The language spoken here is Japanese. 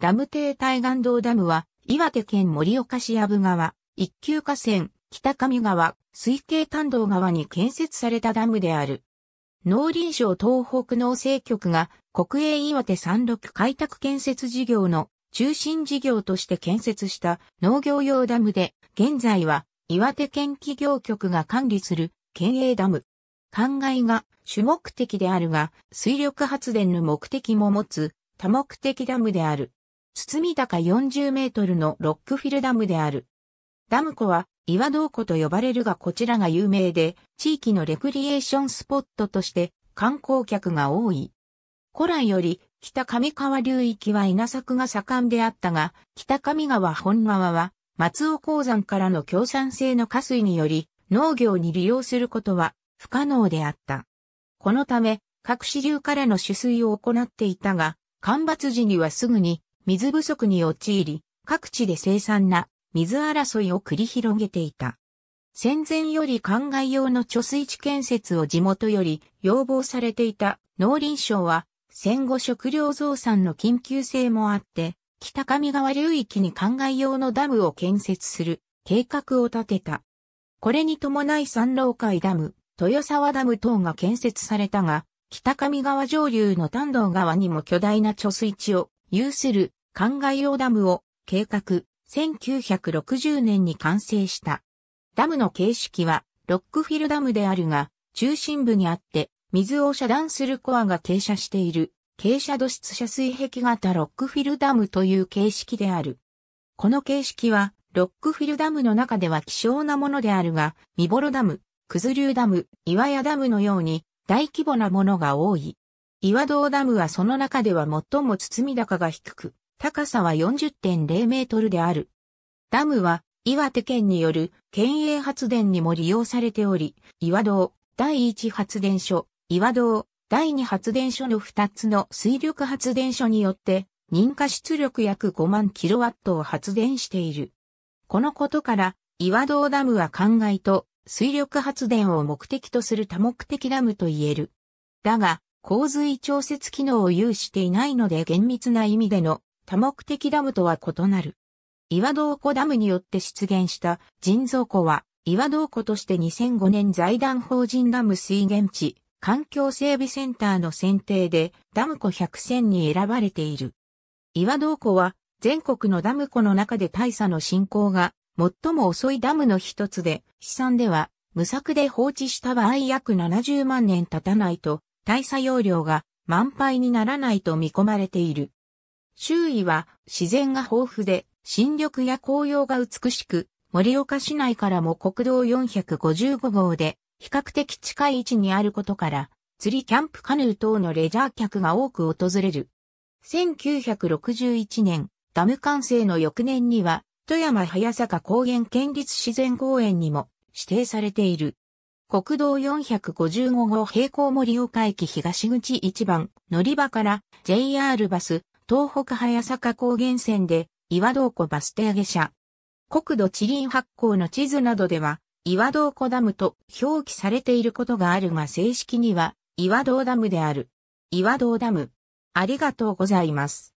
ダム堤対岸道ダムは、岩手県盛岡市部川、一級河川、北上川、水系丹道川に建設されたダムである。農林省東北農政局が国営岩手山麓開拓建設事業の中心事業として建設した農業用ダムで、現在は岩手県企業局が管理する県営ダム。灌漑が主目的であるが、水力発電の目的も持つ多目的ダムである。み高40メートルのロックフィルダムである。ダム湖は岩洞湖と呼ばれるがこちらが有名で、地域のレクリエーションスポットとして観光客が多い。古来より北上川流域は稲作が盛んであったが、北上川本川は松尾鉱山からの共産性の下水により農業に利用することは不可能であった。このため、各支流からの取水を行っていたが、干ばつ時にはすぐに水不足に陥り、各地で凄惨な水争いを繰り広げていた。戦前より灌漑用の貯水池建設を地元より要望されていた農林省は戦後食料増産の緊急性もあって北上川流域に灌漑用のダムを建設する計画を立てた。これに伴い三老海ダム、豊沢ダム等が建設されたが、北上川上流の丹道川にも巨大な貯水池を有する灌漑用ダムを計画、1960年に完成した。ダムの形式はロックフィルダムであるが、中心部にあって水を遮断するコアが傾斜している、傾斜土質遮水壁型ロックフィルダムという形式である。この形式は、ロックフィルダムの中では希少なものであるが、ミボロダム、クズリューダム、岩屋ダムのように大規模なものが多い。岩堂ダムはその中では最も包み高が低く、高さは40.0メートルである。ダムは岩手県による県営発電にも利用されており、岩堂第1発電所、岩堂第2発電所の2つの水力発電所によって、認可出力約5万キロワットを発電している。このことから、岩堂ダムは灌漑と水力発電を目的とする多目的ダムと言える。だが、洪水調節機能を有していないので厳密な意味での多目的ダムとは異なる。岩洞湖ダムによって出現した人造湖は岩洞湖として2005年財団法人ダム水源地環境整備センターの選定でダム湖100選に選ばれている。岩洞湖は全国のダム湖の中で大差の進行が最も遅いダムの一つで、試算では無策で放置した場合約70万年経たないと大佐容量が満杯にならないと見込まれている。周囲は自然が豊富で、新緑や紅葉が美しく、森岡市内からも国道455号で比較的近い位置にあることから、釣りキャンプカヌー等のレジャー客が多く訪れる。1961年、ダム完成の翌年には、富山早坂高原県立自然公園にも指定されている。国道455号平行森岡駅東口1番乗り場から JR バス東北早坂高原線で岩道湖バス停下車。国土地理院発行の地図などでは岩道湖ダムと表記されていることがあるが正式には岩道ダムである。岩道ダム。ありがとうございます。